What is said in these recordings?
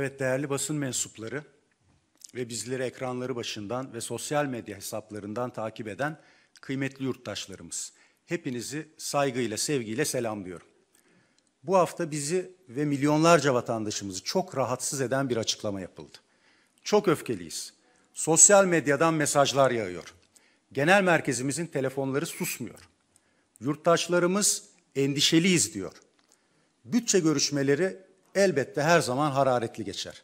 Evet değerli basın mensupları ve bizleri ekranları başından ve sosyal medya hesaplarından takip eden kıymetli yurttaşlarımız. Hepinizi saygıyla, sevgiyle selamlıyorum. Bu hafta bizi ve milyonlarca vatandaşımızı çok rahatsız eden bir açıklama yapıldı. Çok öfkeliyiz. Sosyal medyadan mesajlar yağıyor. Genel merkezimizin telefonları susmuyor. Yurttaşlarımız endişeliyiz diyor. Bütçe görüşmeleri elbette her zaman hararetli geçer.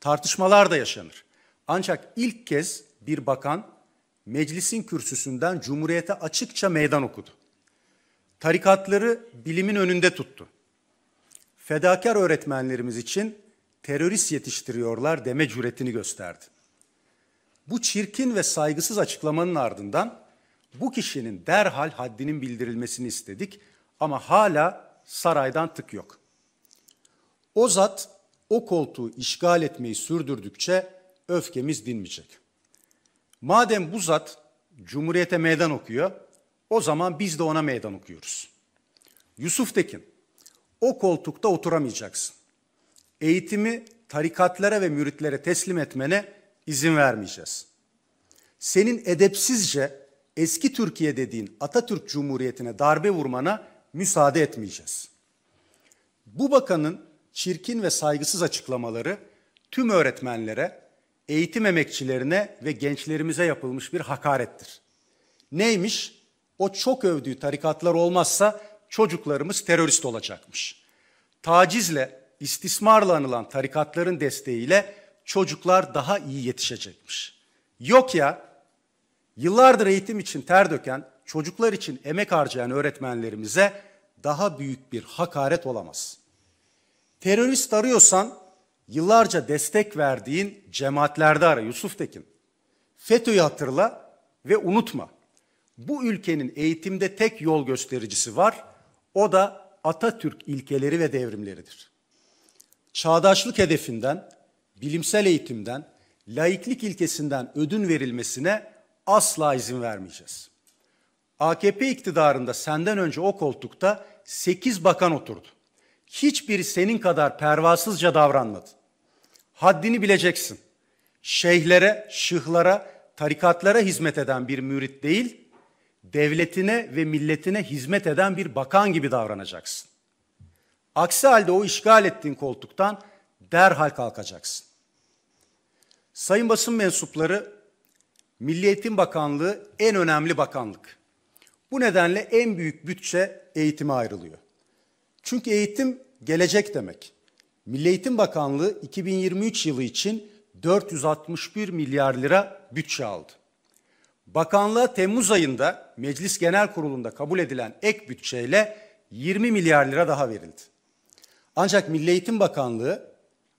Tartışmalar da yaşanır. Ancak ilk kez bir bakan meclisin kürsüsünden cumhuriyete açıkça meydan okudu. Tarikatları bilimin önünde tuttu. Fedakar öğretmenlerimiz için terörist yetiştiriyorlar deme cüretini gösterdi. Bu çirkin ve saygısız açıklamanın ardından bu kişinin derhal haddinin bildirilmesini istedik ama hala saraydan tık yok. O zat o koltuğu işgal etmeyi sürdürdükçe öfkemiz dinmeyecek. Madem bu zat Cumhuriyete meydan okuyor, o zaman biz de ona meydan okuyoruz. Yusuf Tekin, o koltukta oturamayacaksın. Eğitimi tarikatlara ve müritlere teslim etmene izin vermeyeceğiz. Senin edepsizce eski Türkiye dediğin Atatürk Cumhuriyeti'ne darbe vurmana müsaade etmeyeceğiz. Bu bakanın çirkin ve saygısız açıklamaları tüm öğretmenlere, eğitim emekçilerine ve gençlerimize yapılmış bir hakarettir. Neymiş? O çok övdüğü tarikatlar olmazsa çocuklarımız terörist olacakmış. Tacizle, istismarla anılan tarikatların desteğiyle çocuklar daha iyi yetişecekmiş. Yok ya, yıllardır eğitim için ter döken, çocuklar için emek harcayan öğretmenlerimize daha büyük bir hakaret olamaz.'' Terörist arıyorsan yıllarca destek verdiğin cemaatlerde ara Yusuf Tekin. FETÖ'yü hatırla ve unutma. Bu ülkenin eğitimde tek yol göstericisi var. O da Atatürk ilkeleri ve devrimleridir. Çağdaşlık hedefinden, bilimsel eğitimden, laiklik ilkesinden ödün verilmesine asla izin vermeyeceğiz. AKP iktidarında senden önce o koltukta 8 bakan oturdu. Hiçbir senin kadar pervasızca davranmadı. Haddini bileceksin. Şeyhlere, şıhlara, tarikatlara hizmet eden bir mürit değil, devletine ve milletine hizmet eden bir bakan gibi davranacaksın. Aksi halde o işgal ettiğin koltuktan derhal kalkacaksın. Sayın basın mensupları, Milli Eğitim Bakanlığı en önemli bakanlık. Bu nedenle en büyük bütçe eğitime ayrılıyor. Çünkü eğitim gelecek demek. Milli Eğitim Bakanlığı 2023 yılı için 461 milyar lira bütçe aldı. Bakanlığa Temmuz ayında Meclis Genel Kurulu'nda kabul edilen ek bütçeyle 20 milyar lira daha verildi. Ancak Milli Eğitim Bakanlığı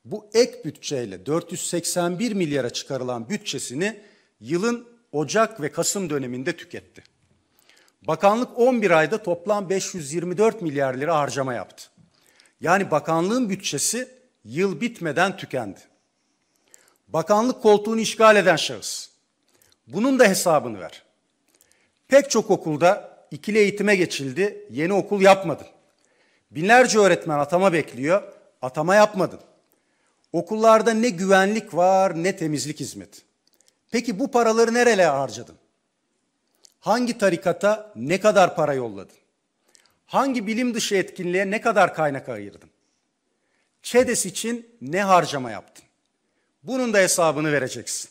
bu ek bütçeyle 481 milyara çıkarılan bütçesini yılın Ocak ve Kasım döneminde tüketti. Bakanlık 11 ayda toplam 524 milyar lira harcama yaptı. Yani bakanlığın bütçesi yıl bitmeden tükendi. Bakanlık koltuğunu işgal eden şahıs. Bunun da hesabını ver. Pek çok okulda ikili eğitime geçildi, yeni okul yapmadın. Binlerce öğretmen atama bekliyor, atama yapmadın. Okullarda ne güvenlik var ne temizlik hizmeti. Peki bu paraları nereye harcadın? hangi tarikata ne kadar para yolladın? Hangi bilim dışı etkinliğe ne kadar kaynak ayırdın? ÇEDES için ne harcama yaptın? Bunun da hesabını vereceksin.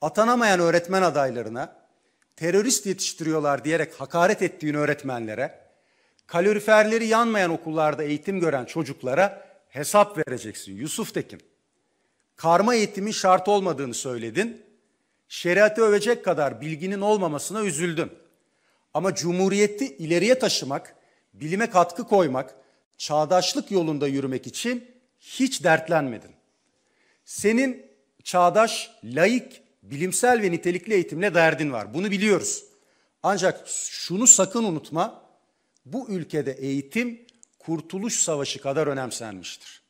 Atanamayan öğretmen adaylarına, terörist yetiştiriyorlar diyerek hakaret ettiğin öğretmenlere, kaloriferleri yanmayan okullarda eğitim gören çocuklara hesap vereceksin Yusuf Tekin. Karma eğitimin şart olmadığını söyledin şeriatı övecek kadar bilginin olmamasına üzüldüm. Ama cumhuriyeti ileriye taşımak, bilime katkı koymak, çağdaşlık yolunda yürümek için hiç dertlenmedin. Senin çağdaş, laik, bilimsel ve nitelikli eğitimle derdin var. Bunu biliyoruz. Ancak şunu sakın unutma. Bu ülkede eğitim Kurtuluş Savaşı kadar önemsenmiştir.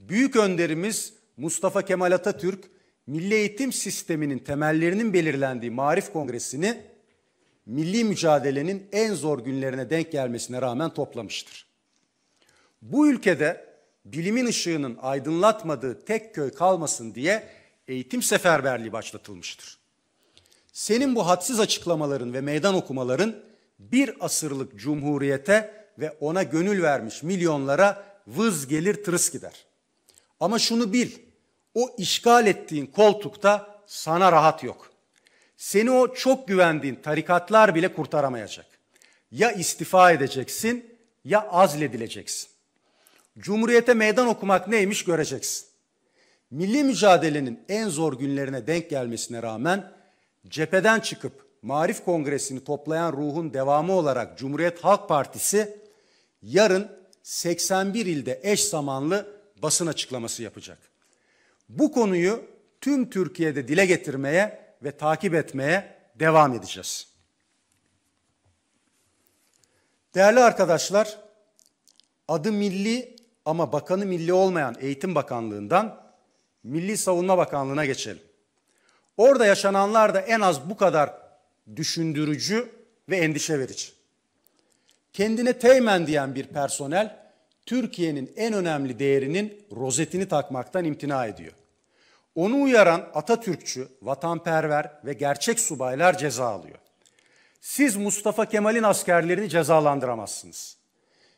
Büyük önderimiz Mustafa Kemal Atatürk milli eğitim sisteminin temellerinin belirlendiği Marif Kongresi'ni milli mücadelenin en zor günlerine denk gelmesine rağmen toplamıştır. Bu ülkede bilimin ışığının aydınlatmadığı tek köy kalmasın diye eğitim seferberliği başlatılmıştır. Senin bu hadsiz açıklamaların ve meydan okumaların bir asırlık cumhuriyete ve ona gönül vermiş milyonlara vız gelir tırıs gider. Ama şunu bil, o işgal ettiğin koltukta sana rahat yok. Seni o çok güvendiğin tarikatlar bile kurtaramayacak. Ya istifa edeceksin ya azledileceksin. Cumhuriyete meydan okumak neymiş göreceksin. Milli mücadelenin en zor günlerine denk gelmesine rağmen cepheden çıkıp Marif Kongresi'ni toplayan ruhun devamı olarak Cumhuriyet Halk Partisi yarın 81 ilde eş zamanlı basın açıklaması yapacak. Bu konuyu tüm Türkiye'de dile getirmeye ve takip etmeye devam edeceğiz. Değerli arkadaşlar, adı milli ama bakanı milli olmayan Eğitim Bakanlığı'ndan Milli Savunma Bakanlığı'na geçelim. Orada yaşananlar da en az bu kadar düşündürücü ve endişe verici. Kendine teğmen diyen bir personel Türkiye'nin en önemli değerinin rozetini takmaktan imtina ediyor. Onu uyaran Atatürkçü, vatanperver ve gerçek subaylar ceza alıyor. Siz Mustafa Kemal'in askerlerini cezalandıramazsınız.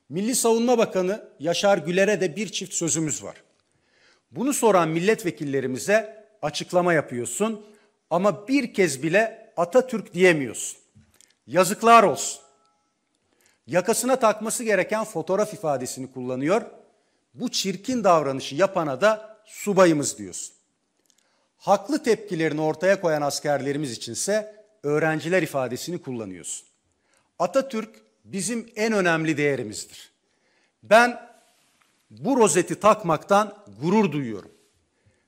Milli Savunma Bakanı Yaşar Güler'e de bir çift sözümüz var. Bunu soran milletvekillerimize açıklama yapıyorsun ama bir kez bile Atatürk diyemiyorsun. Yazıklar olsun yakasına takması gereken fotoğraf ifadesini kullanıyor. Bu çirkin davranışı yapana da subayımız diyorsun. Haklı tepkilerini ortaya koyan askerlerimiz içinse öğrenciler ifadesini kullanıyorsun. Atatürk bizim en önemli değerimizdir. Ben bu rozeti takmaktan gurur duyuyorum.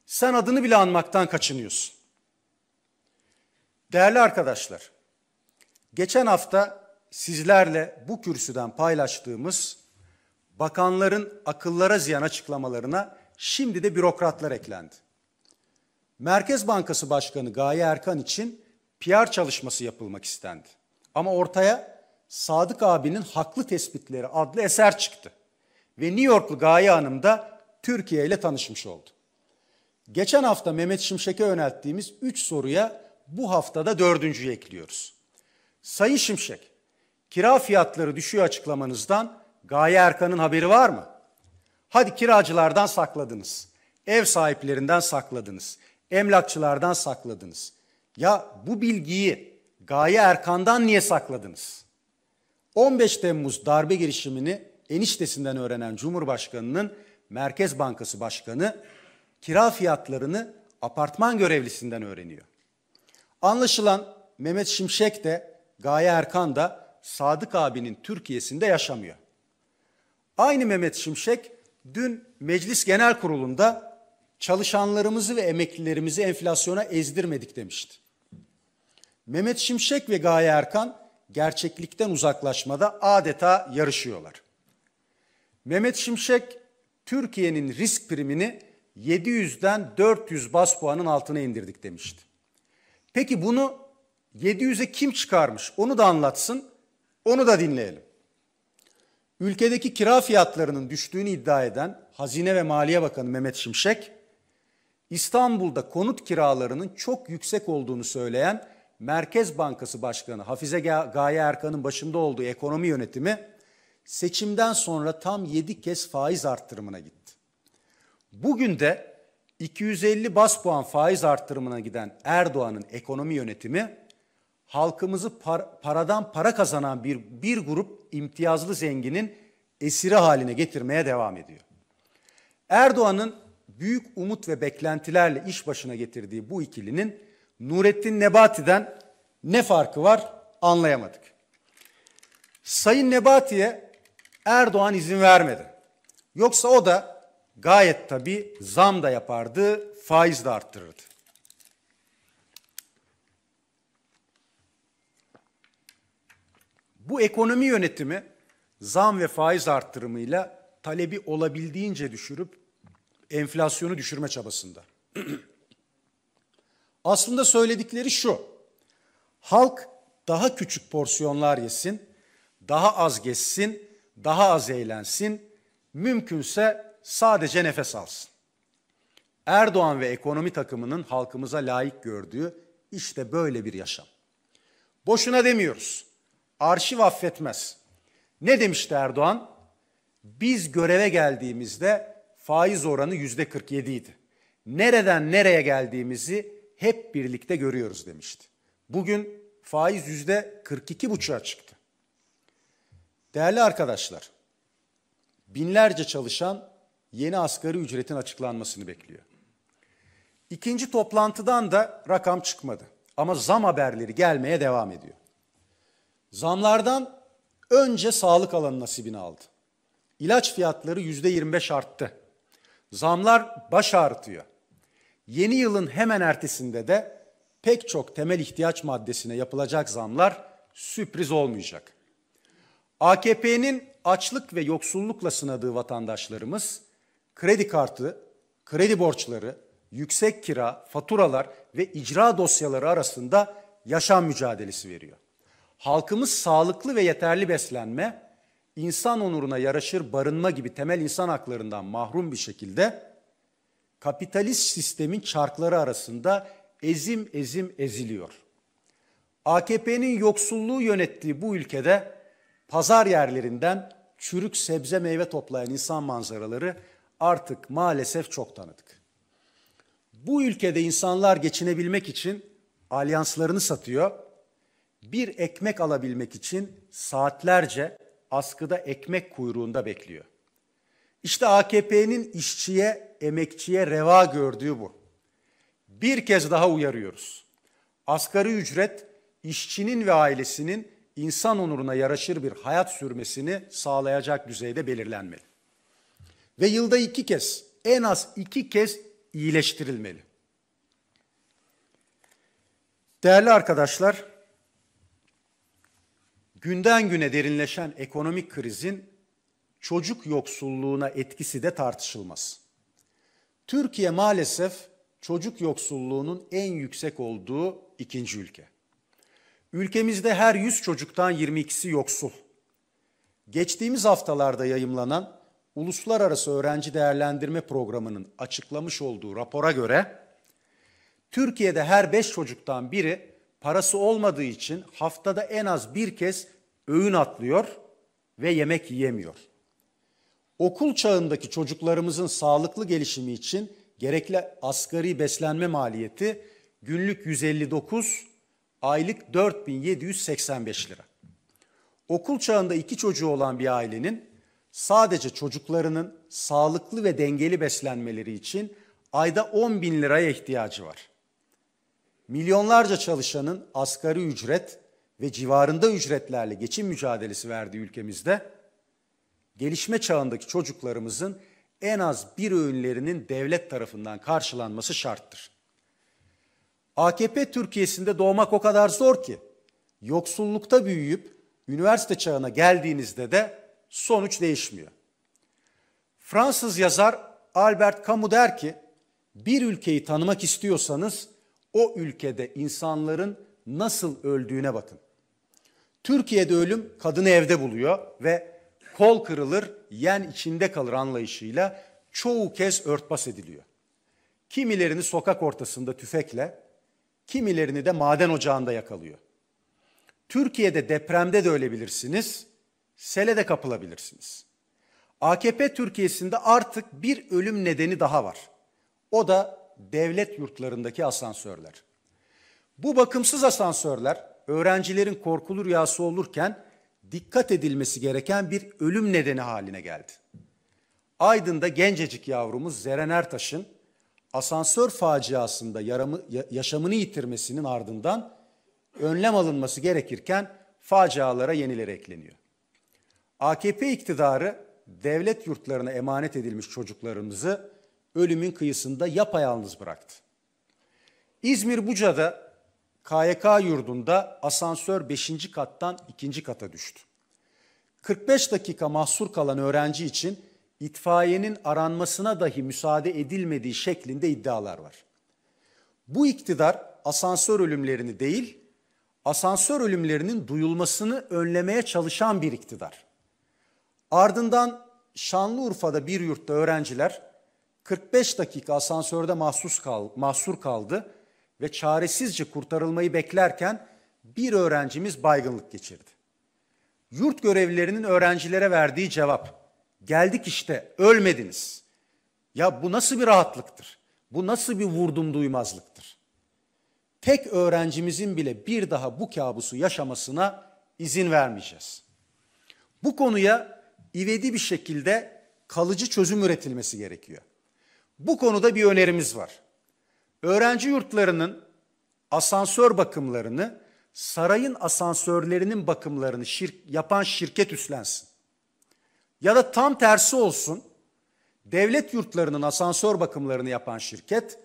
Sen adını bile anmaktan kaçınıyorsun. Değerli arkadaşlar, geçen hafta sizlerle bu kürsüden paylaştığımız bakanların akıllara ziyan açıklamalarına şimdi de bürokratlar eklendi. Merkez Bankası Başkanı Gaye Erkan için PR çalışması yapılmak istendi. Ama ortaya Sadık abinin Haklı Tespitleri adlı eser çıktı. Ve New Yorklu Gaye Hanım da Türkiye ile tanışmış oldu. Geçen hafta Mehmet Şimşek'e yönelttiğimiz 3 soruya bu haftada dördüncüyü ekliyoruz. Sayın Şimşek, Kira fiyatları düşüyor açıklamanızdan. Gaye Erkan'ın haberi var mı? Hadi kiracılardan sakladınız. Ev sahiplerinden sakladınız. Emlakçılardan sakladınız. Ya bu bilgiyi Gaye Erkan'dan niye sakladınız? 15 Temmuz darbe girişimini eniştesinden öğrenen Cumhurbaşkanı'nın Merkez Bankası Başkanı kira fiyatlarını apartman görevlisinden öğreniyor. Anlaşılan Mehmet Şimşek de Gaye Erkan da Sadık abinin Türkiye'sinde yaşamıyor. Aynı Mehmet Şimşek dün Meclis Genel Kurulu'nda çalışanlarımızı ve emeklilerimizi enflasyona ezdirmedik demişti. Mehmet Şimşek ve Gaye Erkan gerçeklikten uzaklaşmada adeta yarışıyorlar. Mehmet Şimşek Türkiye'nin risk primini 700'den 400 bas puanın altına indirdik demişti. Peki bunu 700'e kim çıkarmış? Onu da anlatsın. Onu da dinleyelim. Ülkedeki kira fiyatlarının düştüğünü iddia eden Hazine ve Maliye Bakanı Mehmet Şimşek, İstanbul'da konut kiralarının çok yüksek olduğunu söyleyen Merkez Bankası Başkanı Hafize Gaye Erkan'ın başında olduğu ekonomi yönetimi seçimden sonra tam 7 kez faiz arttırımına gitti. Bugün de 250 bas puan faiz arttırımına giden Erdoğan'ın ekonomi yönetimi halkımızı par, paradan para kazanan bir, bir grup imtiyazlı zenginin esiri haline getirmeye devam ediyor. Erdoğan'ın büyük umut ve beklentilerle iş başına getirdiği bu ikilinin Nurettin Nebati'den ne farkı var anlayamadık. Sayın Nebati'ye Erdoğan izin vermedi. Yoksa o da gayet tabii zam da yapardı, faiz de arttırırdı. Bu ekonomi yönetimi zam ve faiz arttırımıyla talebi olabildiğince düşürüp enflasyonu düşürme çabasında. Aslında söyledikleri şu. Halk daha küçük porsiyonlar yesin, daha az geçsin, daha az eğlensin, mümkünse sadece nefes alsın. Erdoğan ve ekonomi takımının halkımıza layık gördüğü işte böyle bir yaşam. Boşuna demiyoruz arşiv affetmez. Ne demişti Erdoğan? Biz göreve geldiğimizde faiz oranı yüzde 47 idi. Nereden nereye geldiğimizi hep birlikte görüyoruz demişti. Bugün faiz yüzde 42 buçuğa çıktı. Değerli arkadaşlar, binlerce çalışan yeni asgari ücretin açıklanmasını bekliyor. İkinci toplantıdan da rakam çıkmadı ama zam haberleri gelmeye devam ediyor. Zamlardan önce sağlık alanı nasibini aldı. İlaç fiyatları yüzde %25 arttı. Zamlar baş artıyor. Yeni yılın hemen ertesinde de pek çok temel ihtiyaç maddesine yapılacak zamlar sürpriz olmayacak. AKP'nin açlık ve yoksullukla sınadığı vatandaşlarımız kredi kartı, kredi borçları, yüksek kira, faturalar ve icra dosyaları arasında yaşam mücadelesi veriyor halkımız sağlıklı ve yeterli beslenme, insan onuruna yaraşır barınma gibi temel insan haklarından mahrum bir şekilde kapitalist sistemin çarkları arasında ezim ezim eziliyor. AKP'nin yoksulluğu yönettiği bu ülkede pazar yerlerinden çürük sebze meyve toplayan insan manzaraları artık maalesef çok tanıdık. Bu ülkede insanlar geçinebilmek için alyanslarını satıyor bir ekmek alabilmek için saatlerce askıda ekmek kuyruğunda bekliyor. İşte AKP'nin işçiye, emekçiye reva gördüğü bu. Bir kez daha uyarıyoruz. Asgari ücret işçinin ve ailesinin insan onuruna yaraşır bir hayat sürmesini sağlayacak düzeyde belirlenmeli. Ve yılda iki kez, en az iki kez iyileştirilmeli. Değerli arkadaşlar, günden güne derinleşen ekonomik krizin çocuk yoksulluğuna etkisi de tartışılmaz. Türkiye maalesef çocuk yoksulluğunun en yüksek olduğu ikinci ülke. Ülkemizde her 100 çocuktan 22'si yoksul. Geçtiğimiz haftalarda yayımlanan Uluslararası Öğrenci Değerlendirme Programı'nın açıklamış olduğu rapora göre Türkiye'de her 5 çocuktan biri parası olmadığı için haftada en az bir kez öğün atlıyor ve yemek yiyemiyor. Okul çağındaki çocuklarımızın sağlıklı gelişimi için gerekli asgari beslenme maliyeti günlük 159, aylık 4785 lira. Okul çağında iki çocuğu olan bir ailenin sadece çocuklarının sağlıklı ve dengeli beslenmeleri için ayda 10 bin liraya ihtiyacı var milyonlarca çalışanın asgari ücret ve civarında ücretlerle geçim mücadelesi verdiği ülkemizde gelişme çağındaki çocuklarımızın en az bir öğünlerinin devlet tarafından karşılanması şarttır. AKP Türkiye'sinde doğmak o kadar zor ki yoksullukta büyüyüp üniversite çağına geldiğinizde de sonuç değişmiyor. Fransız yazar Albert Camus der ki bir ülkeyi tanımak istiyorsanız o ülkede insanların nasıl öldüğüne bakın. Türkiye'de ölüm kadını evde buluyor ve kol kırılır, yen içinde kalır anlayışıyla çoğu kez örtbas ediliyor. Kimilerini sokak ortasında tüfekle, kimilerini de maden ocağında yakalıyor. Türkiye'de depremde de ölebilirsiniz, sele de kapılabilirsiniz. AKP Türkiye'sinde artık bir ölüm nedeni daha var. O da devlet yurtlarındaki asansörler. Bu bakımsız asansörler öğrencilerin korkulu rüyası olurken dikkat edilmesi gereken bir ölüm nedeni haline geldi. Aydın'da gencecik yavrumuz Zeren Ertaş'ın asansör faciasında yaramı, yaşamını yitirmesinin ardından önlem alınması gerekirken facialara yenileri ekleniyor. AKP iktidarı devlet yurtlarına emanet edilmiş çocuklarımızı ölümün kıyısında yapayalnız bıraktı. İzmir Buca'da KYK yurdunda asansör 5. kattan 2. kata düştü. 45 dakika mahsur kalan öğrenci için itfaiyenin aranmasına dahi müsaade edilmediği şeklinde iddialar var. Bu iktidar asansör ölümlerini değil, asansör ölümlerinin duyulmasını önlemeye çalışan bir iktidar. Ardından Şanlıurfa'da bir yurtta öğrenciler 45 dakika asansörde mahsus kal, mahsur kaldı ve çaresizce kurtarılmayı beklerken bir öğrencimiz baygınlık geçirdi. Yurt görevlilerinin öğrencilere verdiği cevap, geldik işte ölmediniz. Ya bu nasıl bir rahatlıktır? Bu nasıl bir vurdum duymazlıktır? Tek öğrencimizin bile bir daha bu kabusu yaşamasına izin vermeyeceğiz. Bu konuya ivedi bir şekilde kalıcı çözüm üretilmesi gerekiyor. Bu konuda bir önerimiz var. Öğrenci yurtlarının asansör bakımlarını sarayın asansörlerinin bakımlarını şir yapan şirket üstlensin. Ya da tam tersi olsun. Devlet yurtlarının asansör bakımlarını yapan şirket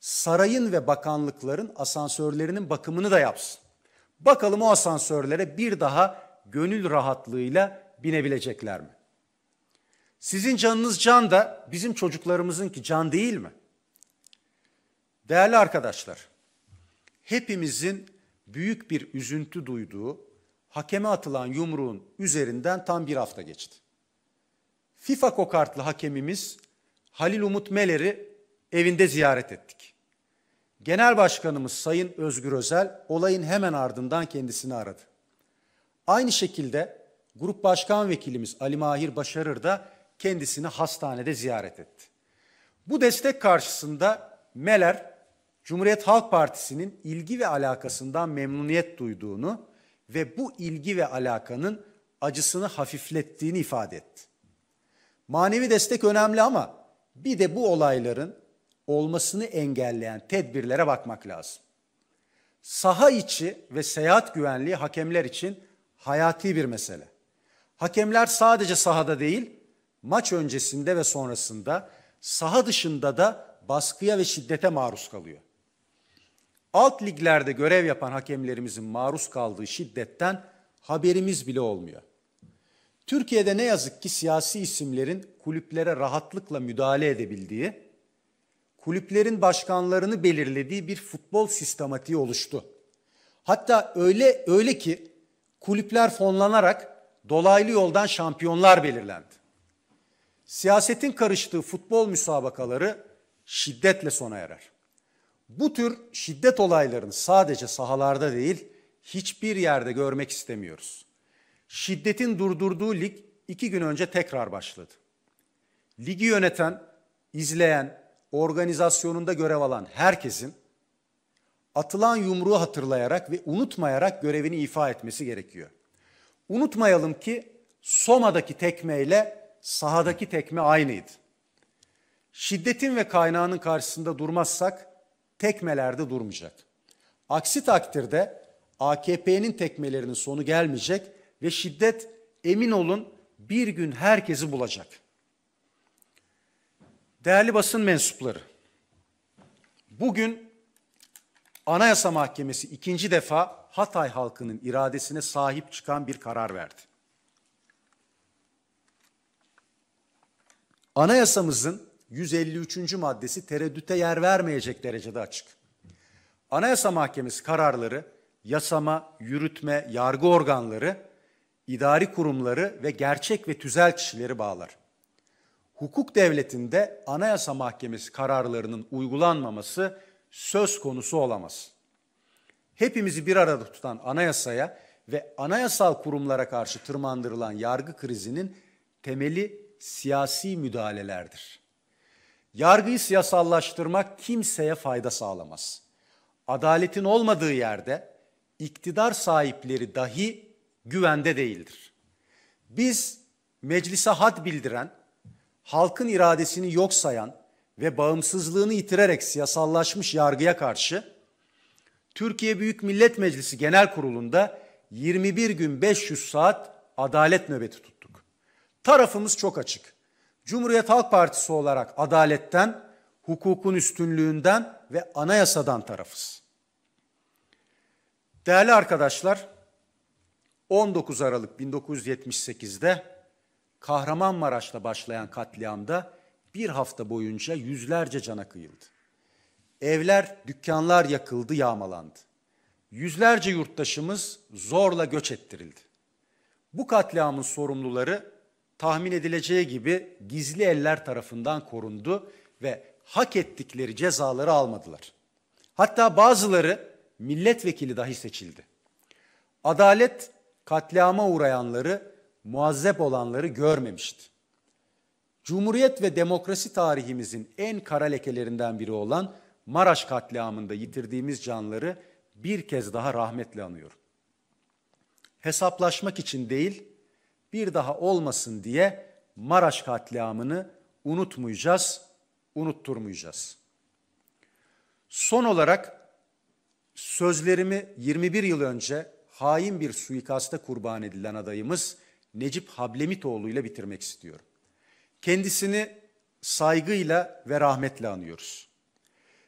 sarayın ve bakanlıkların asansörlerinin bakımını da yapsın. Bakalım o asansörlere bir daha gönül rahatlığıyla binebilecekler mi? Sizin canınız can da bizim çocuklarımızın ki can değil mi? Değerli arkadaşlar, hepimizin büyük bir üzüntü duyduğu hakeme atılan yumruğun üzerinden tam bir hafta geçti. FIFA kokartlı hakemimiz Halil Umut Meler'i evinde ziyaret ettik. Genel Başkanımız Sayın Özgür Özel olayın hemen ardından kendisini aradı. Aynı şekilde Grup Başkan Vekilimiz Ali Mahir Başarır da kendisini hastanede ziyaret etti. Bu destek karşısında Meler, Cumhuriyet Halk Partisi'nin ilgi ve alakasından memnuniyet duyduğunu ve bu ilgi ve alakanın acısını hafiflettiğini ifade etti. Manevi destek önemli ama bir de bu olayların olmasını engelleyen tedbirlere bakmak lazım. Saha içi ve seyahat güvenliği hakemler için hayati bir mesele. Hakemler sadece sahada değil, maç öncesinde ve sonrasında saha dışında da baskıya ve şiddete maruz kalıyor. Alt liglerde görev yapan hakemlerimizin maruz kaldığı şiddetten haberimiz bile olmuyor. Türkiye'de ne yazık ki siyasi isimlerin kulüplere rahatlıkla müdahale edebildiği, kulüplerin başkanlarını belirlediği bir futbol sistematiği oluştu. Hatta öyle öyle ki kulüpler fonlanarak dolaylı yoldan şampiyonlar belirlendi siyasetin karıştığı futbol müsabakaları şiddetle sona erer. Bu tür şiddet olaylarını sadece sahalarda değil, hiçbir yerde görmek istemiyoruz. Şiddetin durdurduğu lig iki gün önce tekrar başladı. Ligi yöneten, izleyen, organizasyonunda görev alan herkesin atılan yumruğu hatırlayarak ve unutmayarak görevini ifa etmesi gerekiyor. Unutmayalım ki Soma'daki tekmeyle sahadaki tekme aynıydı. Şiddetin ve kaynağının karşısında durmazsak tekmelerde durmayacak. Aksi takdirde AKP'nin tekmelerinin sonu gelmeyecek ve şiddet emin olun bir gün herkesi bulacak. Değerli basın mensupları, bugün Anayasa Mahkemesi ikinci defa Hatay halkının iradesine sahip çıkan bir karar verdi. Anayasamızın 153. maddesi tereddüte yer vermeyecek derecede açık. Anayasa Mahkemesi kararları yasama, yürütme, yargı organları, idari kurumları ve gerçek ve tüzel kişileri bağlar. Hukuk devletinde Anayasa Mahkemesi kararlarının uygulanmaması söz konusu olamaz. Hepimizi bir arada tutan anayasaya ve anayasal kurumlara karşı tırmandırılan yargı krizinin temeli siyasi müdahalelerdir. Yargıyı siyasallaştırmak kimseye fayda sağlamaz. Adaletin olmadığı yerde iktidar sahipleri dahi güvende değildir. Biz meclise had bildiren, halkın iradesini yok sayan ve bağımsızlığını yitirerek siyasallaşmış yargıya karşı Türkiye Büyük Millet Meclisi Genel Kurulu'nda 21 gün 500 saat adalet nöbeti tuttu. Tarafımız çok açık. Cumhuriyet Halk Partisi olarak adaletten, hukukun üstünlüğünden ve anayasadan tarafız. Değerli arkadaşlar, 19 Aralık 1978'de Kahramanmaraş'ta başlayan katliamda bir hafta boyunca yüzlerce cana kıyıldı. Evler, dükkanlar yakıldı, yağmalandı. Yüzlerce yurttaşımız zorla göç ettirildi. Bu katliamın sorumluları tahmin edileceği gibi gizli eller tarafından korundu ve hak ettikleri cezaları almadılar. Hatta bazıları milletvekili dahi seçildi. Adalet katliama uğrayanları, muazzep olanları görmemişti. Cumhuriyet ve demokrasi tarihimizin en kara lekelerinden biri olan Maraş katliamında yitirdiğimiz canları bir kez daha rahmetle anıyorum. Hesaplaşmak için değil, bir daha olmasın diye Maraş katliamını unutmayacağız, unutturmayacağız. Son olarak sözlerimi 21 yıl önce hain bir suikasta kurban edilen adayımız Necip Hablemitoğlu ile bitirmek istiyorum. Kendisini saygıyla ve rahmetle anıyoruz.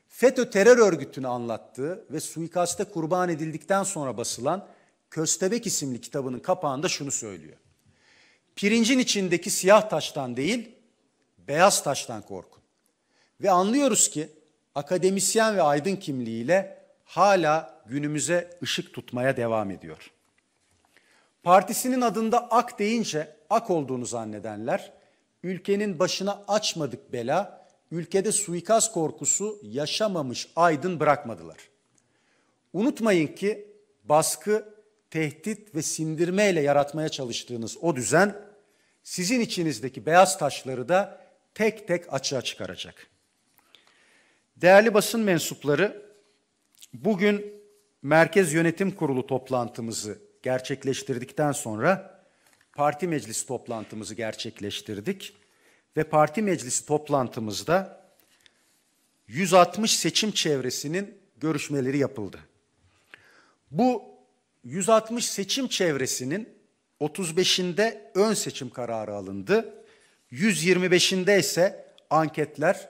FETÖ terör örgütünü anlattığı ve suikasta kurban edildikten sonra basılan Köstebek isimli kitabının kapağında şunu söylüyor. Pirincin içindeki siyah taştan değil, beyaz taştan korkun. Ve anlıyoruz ki akademisyen ve aydın kimliğiyle hala günümüze ışık tutmaya devam ediyor. Partisinin adında AK deyince AK olduğunu zannedenler, ülkenin başına açmadık bela, ülkede suikast korkusu yaşamamış aydın bırakmadılar. Unutmayın ki baskı tehdit ve sindirmeyle yaratmaya çalıştığınız o düzen sizin içinizdeki beyaz taşları da tek tek açığa çıkaracak. Değerli basın mensupları, bugün Merkez Yönetim Kurulu toplantımızı gerçekleştirdikten sonra parti meclisi toplantımızı gerçekleştirdik ve parti meclisi toplantımızda 160 seçim çevresinin görüşmeleri yapıldı. Bu 160 seçim çevresinin 35'inde ön seçim kararı alındı. 125'inde ise anketler,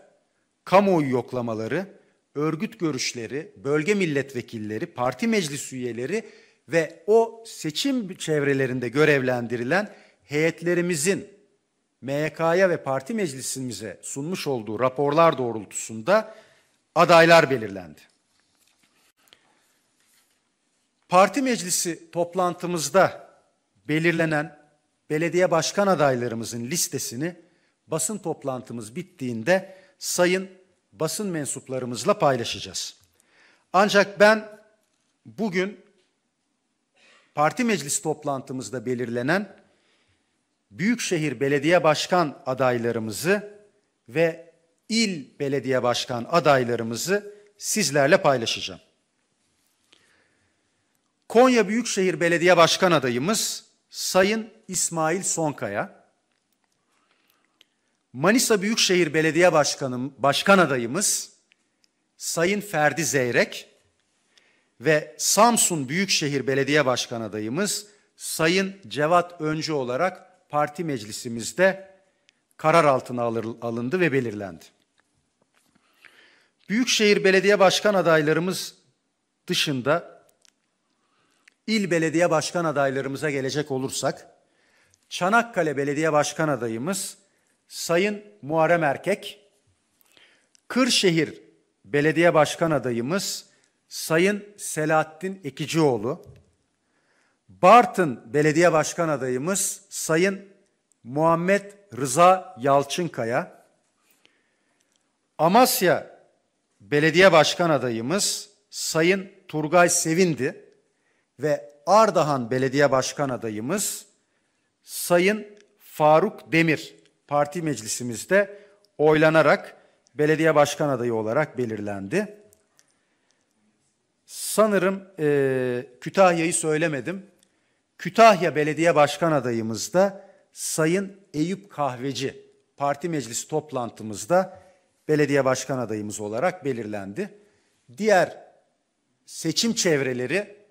kamuoyu yoklamaları, örgüt görüşleri, bölge milletvekilleri, parti meclis üyeleri ve o seçim çevrelerinde görevlendirilen heyetlerimizin MYK'ya ve parti meclisimize sunmuş olduğu raporlar doğrultusunda adaylar belirlendi. Parti meclisi toplantımızda belirlenen belediye başkan adaylarımızın listesini basın toplantımız bittiğinde sayın basın mensuplarımızla paylaşacağız. Ancak ben bugün parti Meclisi toplantımızda belirlenen büyükşehir belediye başkan adaylarımızı ve il belediye başkan adaylarımızı sizlerle paylaşacağım. Konya Büyükşehir Belediye Başkan adayımız Sayın İsmail Sonkaya, Manisa Büyükşehir Belediye Başkanım, Başkan adayımız Sayın Ferdi Zeyrek ve Samsun Büyükşehir Belediye Başkan adayımız Sayın Cevat Öncü olarak parti meclisimizde karar altına alır, alındı ve belirlendi. Büyükşehir Belediye Başkan adaylarımız dışında il belediye başkan adaylarımıza gelecek olursak Çanakkale Belediye Başkan adayımız Sayın Muharrem Erkek, Kırşehir Belediye Başkan adayımız Sayın Selahattin Ekicioğlu, Bartın Belediye Başkan adayımız Sayın Muhammed Rıza Yalçınkaya, Amasya Belediye Başkan adayımız Sayın Turgay Sevindi, ve Ardahan Belediye Başkan adayımız Sayın Faruk Demir parti meclisimizde oylanarak belediye başkan adayı olarak belirlendi. Sanırım e, Kütahya'yı söylemedim. Kütahya Belediye Başkan adayımız da Sayın Eyüp Kahveci parti meclisi toplantımızda belediye başkan adayımız olarak belirlendi. Diğer seçim çevreleri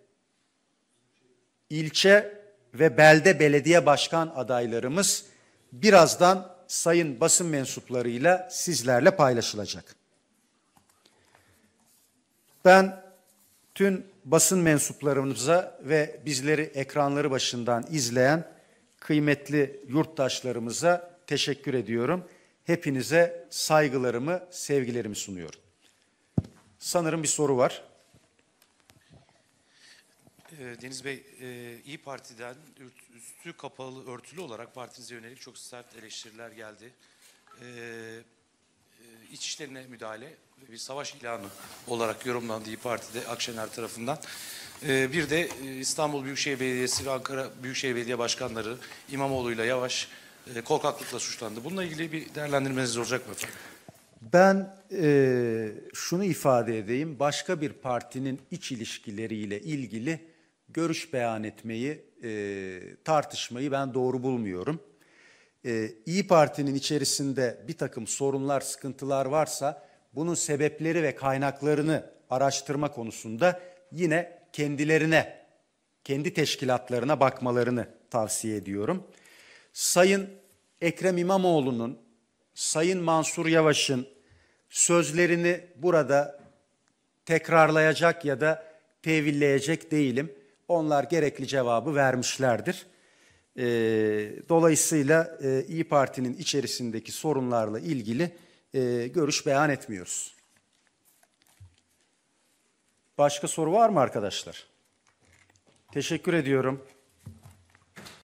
ilçe ve belde belediye başkan adaylarımız birazdan sayın basın mensuplarıyla sizlerle paylaşılacak. Ben tüm basın mensuplarımıza ve bizleri ekranları başından izleyen kıymetli yurttaşlarımıza teşekkür ediyorum. Hepinize saygılarımı, sevgilerimi sunuyorum. Sanırım bir soru var. Ee, Deniz Bey, e, İyi Parti'den üstü kapalı, örtülü olarak partinize yönelik çok sert eleştiriler geldi. Ee, e, iç işlerine müdahale bir savaş ilanı olarak yorumlandı İyi Parti'de Akşener tarafından. Ee, bir de e, İstanbul Büyükşehir Belediyesi ve Ankara Büyükşehir Belediye Başkanları İmamoğlu ile Yavaş korkaklıkla suçlandı. Bununla ilgili bir değerlendirmeniz olacak mı efendim? Ben e, şunu ifade edeyim, başka bir partinin iç ilişkileriyle ilgili görüş beyan etmeyi, e, tartışmayı ben doğru bulmuyorum. E, İyi Parti'nin içerisinde bir takım sorunlar, sıkıntılar varsa bunun sebepleri ve kaynaklarını araştırma konusunda yine kendilerine, kendi teşkilatlarına bakmalarını tavsiye ediyorum. Sayın Ekrem İmamoğlu'nun, Sayın Mansur Yavaş'ın sözlerini burada tekrarlayacak ya da tevilleyecek değilim onlar gerekli cevabı vermişlerdir. E, dolayısıyla e, İyi Parti'nin içerisindeki sorunlarla ilgili e, görüş beyan etmiyoruz. Başka soru var mı arkadaşlar? Teşekkür ediyorum.